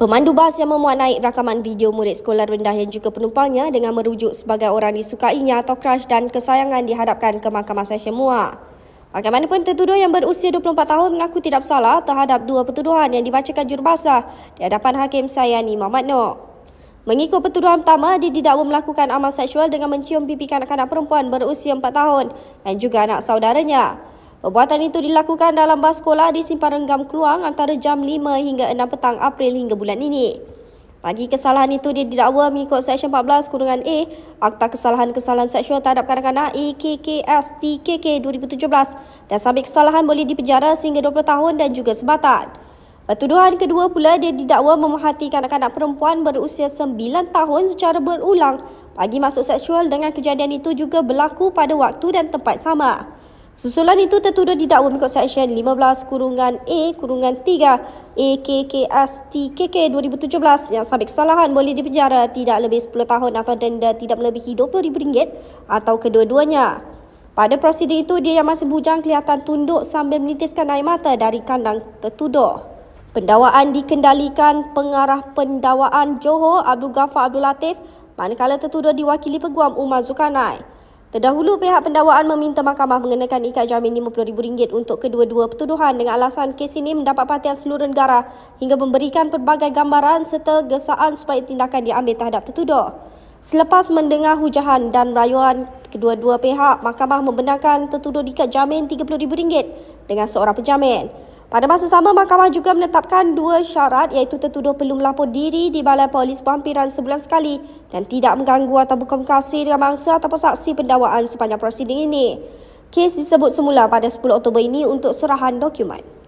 Pemandu bas yang memuat naik rakaman video murid sekolah rendah yang juga penumpangnya dengan merujuk sebagai orang disukainya atau crush dan kesayangan dihadapkan ke Mahkamah Sesyen Muak. Bagaimanapun tertuduh yang berusia 24 tahun mengaku tidak bersalah terhadap dua pertuduhan yang dibacakan jurubasa di hadapan Hakim Sayani Muhammad Nok. Mengikut pertuduhan pertama, dia didakwa melakukan amal seksual dengan mencium pipi kanak-kanak perempuan berusia 4 tahun dan juga anak saudaranya. Perbuatan itu dilakukan dalam bas sekolah di simpan renggam Keluang antara jam 5 hingga 6 petang April hingga bulan ini. Bagi kesalahan itu dia didakwa mengikut Seksyen 14 Kurungan A Akta Kesalahan Kesalahan Seksual Terhadap Kanak-Kanak AKKS TKK 2017 dan sambil kesalahan boleh dipenjara sehingga 20 tahun dan juga sebatan. Pertuduhan kedua pula dia didakwa memahati kanak-kanak perempuan berusia 9 tahun secara berulang bagi masuk seksual dengan kejadian itu juga berlaku pada waktu dan tempat sama. Susulan itu tertuduh didakwa mengikut Seksyen 15 kurungan A kurungan 3 AKKS 2017 yang sambil kesalahan boleh dipenjara tidak lebih 10 tahun atau denda tidak melebihi RM20,000 atau kedua-duanya. Pada prosedur itu, dia yang masih bujang kelihatan tunduk sambil menitiskan air mata dari kandang tertuduh. Pendawaan dikendalikan pengarah pendawaan Johor Abdul Ghaffar Abdul Latif manakala tertuduh diwakili peguam Umar Zulkarnain. Terdahulu pihak pendakwaan meminta mahkamah mengenakan ikat jamin RM50,000 untuk kedua-dua pertuduhan dengan alasan kes ini mendapat perhatian seluruh negara hingga memberikan pelbagai gambaran serta gesaan supaya tindakan diambil terhadap tertuduh. Selepas mendengar hujahan dan rayuan kedua-dua pihak, mahkamah membenarkan tertuduh diikat jamin RM30,000 dengan seorang penjamin. Pada masa sama, mahkamah juga menetapkan dua syarat iaitu tertuduh perlu melapor diri di balai polis pampiran sebulan sekali dan tidak mengganggu atau berkomunikasi dengan mangsa atau saksi pendawaan sepanjang prosiding ini. Kes disebut semula pada 10 Oktober ini untuk serahan dokumen.